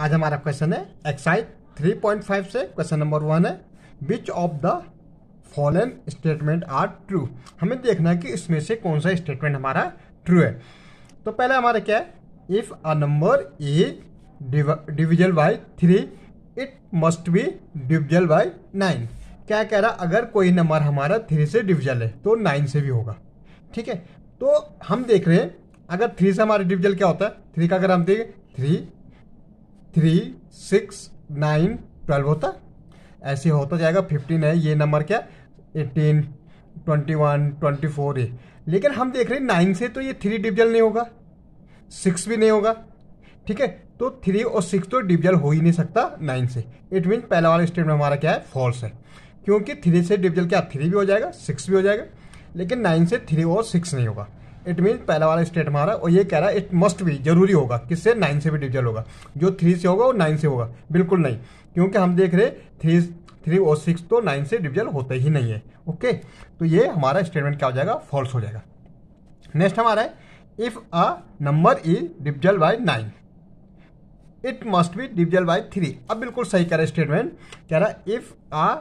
आज हमारा क्वेश्चन है एक्साइज 3.5 से क्वेश्चन नंबर वन है which of the following statement are true हमें देखना है कि इसमें से कौन सा स्टेटमेंट हमारा ट्रू है तो पहला हमारा क्या है if a number is divisible by three it must be divisible by nine क्या कह रहा अगर कोई नंबर हमारा थ्री से डिविजल है तो नाइन से भी होगा ठीक है तो हम देख रहे हैं अगर थ्री से हमारा डिविजल क्या होता है थ्री का अगर हम देखें three three six nine twelve होता ऐसे होता तो जाएगा फिफ्टीन है ये नंबर क्या eighteen twenty one twenty four है लेकिन हम देख रहे हैं नाइन से तो ये थ्री डिविजल नहीं होगा सिक्स भी नहीं होगा ठीक है तो थ्री और सिक्स तो डिविजल हो ही नहीं सकता नाइन से इट मीन पहला वाला स्टेटमेंट हमारा क्या है फॉल्स है क्योंकि थ्री से डिविजल क्या थ्री भी हो जाएगा सिक्स भी हो जाएगा लेकिन नाइन से थ्री और सिक्स नहीं होगा इट मीन पहला वाला स्टेट हमारा और ये कह रहा है इट मस्ट भी जरूरी होगा किससे नाइन से भी डिविजल होगा जो थ्री से होगा वो नाइन से होगा बिल्कुल नहीं क्योंकि हम देख रहे थ्री थ्री और सिक्स तो नाइन से डिविजल होते ही नहीं है ओके तो ये हमारा स्टेटमेंट क्या हो जाएगा फॉल्स हो जाएगा नेक्स्ट हमारा है if a number is divisible by nine it must be divisible by three अब बिल्कुल सही कह रहा है स्टेटमेंट कह रहा है if ah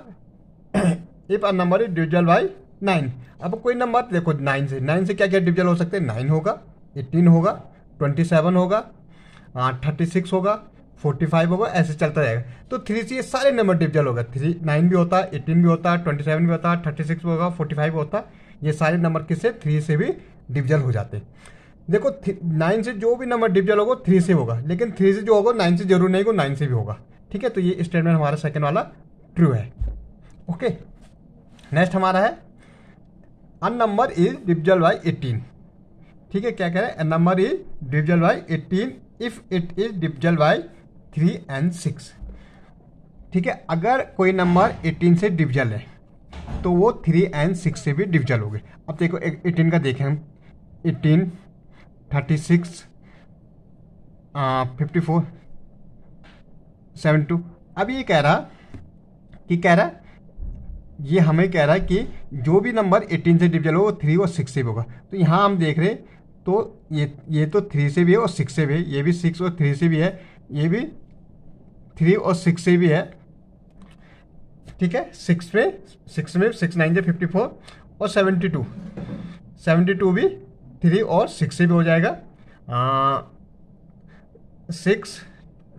if a number is divisible by nine अब कोई नंबर देखो नाइन से नाइन से क्या क्या डिविजन हो सकते हैं नाइन होगा एट्टीन होगा ट्वेंटी सेवन होगा थर्टी हाँ, सिक्स होगा फोर्टी फाइव होगा ऐसे चलता जाएगा तो थ्री से ये सारे नंबर डिविजन होगा थ्री नाइन भी होता है एटीन भी होता है ट्वेंटी सेवन भी होता है थर्टी सिक्स भी होगा फोर्टी फाइव होता ये सारे नंबर किससे थ्री से भी डिविजन हो जाते देखो नाइन से जो भी नंबर डिविजन होगा थ्री से होगा लेकिन थ्री से जो होगा नाइन से जरूर नहीं होगा नाइन से भी होगा ठीक है तो ये स्टेटमेंट हमारा सेकेंड वाला ट्रू है ओके नेक्स्ट हमारा है and number is divisible by eighteen ठीक है क्या कह रहे हैं number is divisible by eighteen if it is divisible by three and six ठीक है अगर कोई नंबर एटीन से डिविजल है तो वो थ्री एंड सिक्स से भी डिविजल हो गए अब देखो एटीन का देखें हम thirty six fifty four seven two अब ये कह रहा कि कह रहा ये हमें कह रहा है कि जो भी नंबर एटीन से डिविजल हो वो थ्री और सिक्स से भी होगा तो यहाँ हम देख रहे तो ये ये तो थ्री से भी है और सिक्स से भी है ये भी सिक्स और थ्री से भी है ये भी थ्री और सिक्स से भी है ठीक है सिक्स में सिक्स में सिक्स नाइन से फिफ्टी फोर और सेवेंटी टू सेवेंटी टू भी थ्री और सिक्स से भी हो जाएगा सिक्स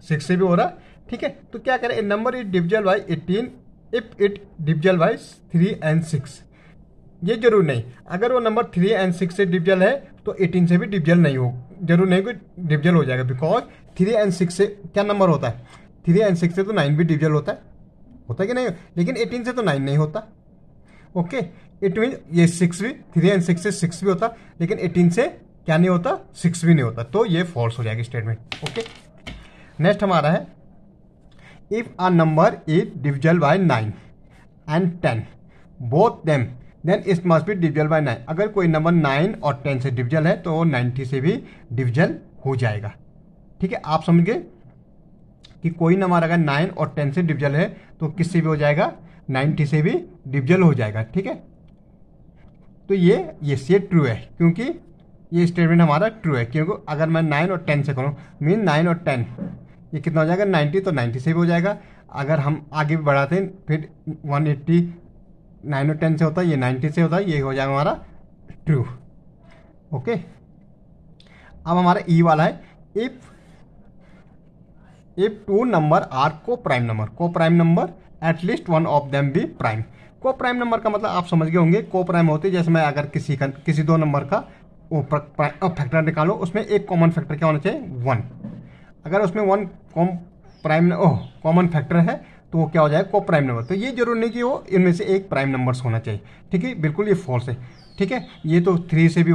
सिक्स से भी हो रहा ठीक है तो क्या करें number is divisible by eighteen if it divisible wise three and six ये जरूर नहीं अगर वो नंबर थ्री एंड सिक्स से डिविजल है तो एटीन से भी डिविजल नहीं हो जरूर नहीं कोई डिविजल हो जाएगा बिकॉज थ्री एंड सिक्स से क्या नंबर होता है थ्री एंड सिक्स से तो नाइन भी डिविजल होता है होता है कि नहीं लेकिन एटीन से तो नाइन नहीं होता ओके इट मीन ये सिक्स भी थ्री एंड सिक्स से सिक्स भी होता लेकिन एटीन से क्या नहीं होता सिक्स भी नहीं होता तो ये फॉल्स हो जाएगी स्टेटमेंट ओके नेक्स्ट हमारा है if a number is divisible by 9 and 10 both them then it must be divisible by nine अगर कोई नंबर नाइन और टेन से डिविजल है तो वो नाइन्टी से भी डिविजल हो जाएगा ठीक है आप समझ गए कि कोई नंबर अगर नाइन और टेन से डिविजल है तो किससे भी हो जाएगा नाइन्टी से भी डिविजल हो जाएगा ठीक है तो ये ये से ट्रू है क्योंकि ये स्टेटमेंट हमारा ट्रू है क्योंकि अगर मैं नाइन और टेन से करूँ मीन नाइन और टेन ये कितना हो जाएगा 90 तो 90 से भी हो जाएगा अगर हम आगे भी बढ़ाते हैं फिर 180 एट्टी नाइन और टेन से होता है ये 90 से होता है ये हो जाएगा हमारा ट्रू ओके अब हमारा ई वाला है if if two number are co prime number co prime number at least one of them be prime co prime number का मतलब आप समझ गए होंगे को प्राइम होते जैसे मैं अगर किसी का किसी दो नंबर का वो फैक्टर निकालो उसमें एक कॉमन फैक्टर क्या होना चाहिए वन अगर उसमें one com prime oh common factor है तो वो क्या हो जाएगा को प्राइम नंबर तो ये जरूर नहीं कि वो इनमें से एक प्राइम नंबर्स होना चाहिए ठीक है बिल्कुल ये फॉल्स है ठीक है ये तो थ्री से भी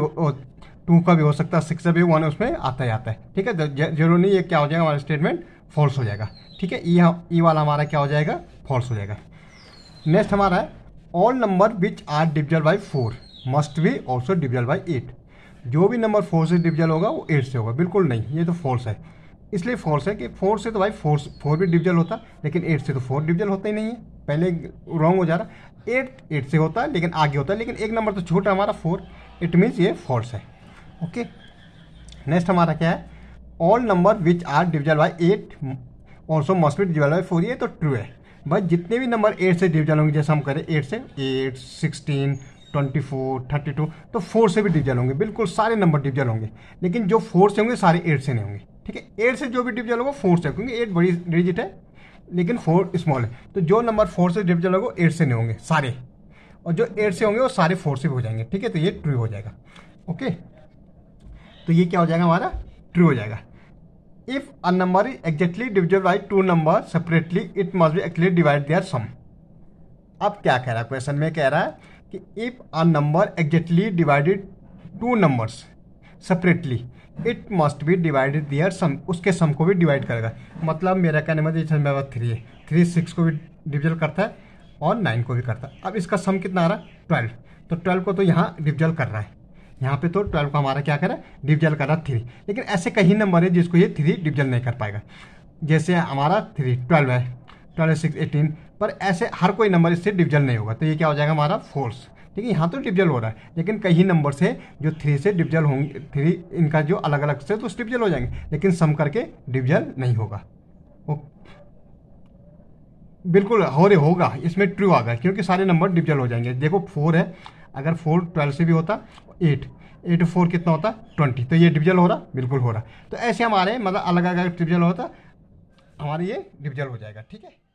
टू का भी हो सकता है सिक्स का भी वन उसमें आता ही आता है ठीक है जरूर नहीं ये क्या हो जाएगा हमारा स्टेटमेंट फॉल्स हो जाएगा ठीक है ये ये वाला हमारा क्या हो जाएगा फॉल्स हो जाएगा नेक्स्ट हमारा है all number which are divisible by four must be also divisible by eight जो भी नंबर फोर से डिविजल होगा वो एट से होगा बिल्कुल नहीं ये तो फॉल्स है इसलिए फोर्स है कि फोर से तो भाई फोर्स फोर भी डिविजल होता लेकिन एट से तो फोर डिविजल होता ही नहीं है पहले रॉन्ग हो जा रहा एट एट से होता है लेकिन आगे होता है लेकिन एक नंबर तो छोटा हमारा फोर इट मीन्स ये फोर्स है ओके नेक्स्ट हमारा क्या है all number which are divisible by eight also must be divisible by four ये तो ट्रू है भाई जितने भी नंबर एट से डिविजल होंगे जैसे हम करें एट से eight sixteen twenty four thirty two तो फोर से भी डिविजल होंगे बिल्कुल सारे नंबर डिविजल होंगे लेकिन जो फोर से होंगे सारे एट से नहीं होंगे ठीक है एट से जो भी डिविजन होगा फोर से क्योंकि एट बड़ी डिजिट है लेकिन फोर स्मॉल है तो जो नंबर फोर से डिविजन होगा एट से नहीं होंगे सारे और जो एट से होंगे वो सारे फोर से हो जाएंगे ठीक है तो ये ट्रू हो जाएगा ओके तो ये क्या हो जाएगा हमारा ट्रू हो जाएगा if a number is exactly divisible by two number separately it must be actually divide their sum अब क्या कह रहा है क्वेश्चन में कह रहा है कि if a number exactly divided two numbers separately it must be divided their sum उसके सम को भी डिवाइड करेगा मतलब मेरा क्या नंबर जैसे थ्री है थ्री सिक्स को भी डिविजल करता है और नाइन को भी करता है अब इसका सम कितना आ रहा है ट्वेल्व तो ट्वेल्व को तो यहाँ डिविजल कर रहा है यहाँ पे तो ट्वेल्व को हमारा क्या करा डिविजल कर रहा थ्री लेकिन ऐसे कहीं नंबर है जिसको ये थ्री डिविजल नहीं कर पाएगा जैसे हमारा थ्री ट्वेल्व है ट्वेल्व सिक्स एटीन पर ऐसे हर कोई नंबर इससे डिविजल नहीं होगा तो ये क्या हो जाएगा हमारा फोर्स ठीक है यहाँ तो डिविजल हो रहा है लेकिन कई नंबर से जो थ्री से डिपजल होंगे थ्री इनका जो अलग अलग से तो डिपजल हो जाएंगे लेकिन सम करके डिविजल नहीं होगा वो बिल्कुल हो रहे होगा इसमें ट्रू आ गया क्योंकि सारे नंबर डिविजल हो जाएंगे देखो फोर है अगर फोर ट्वेल्व से भी होता एट एट फोर कितना होता ट्वेंटी तो ये डिविजल हो रहा बिल्कुल हो रहा तो ऐसे हमारे मतलब अलग अलग डिपजल होता हमारे ये डिविजल हो जाएगा ठीक है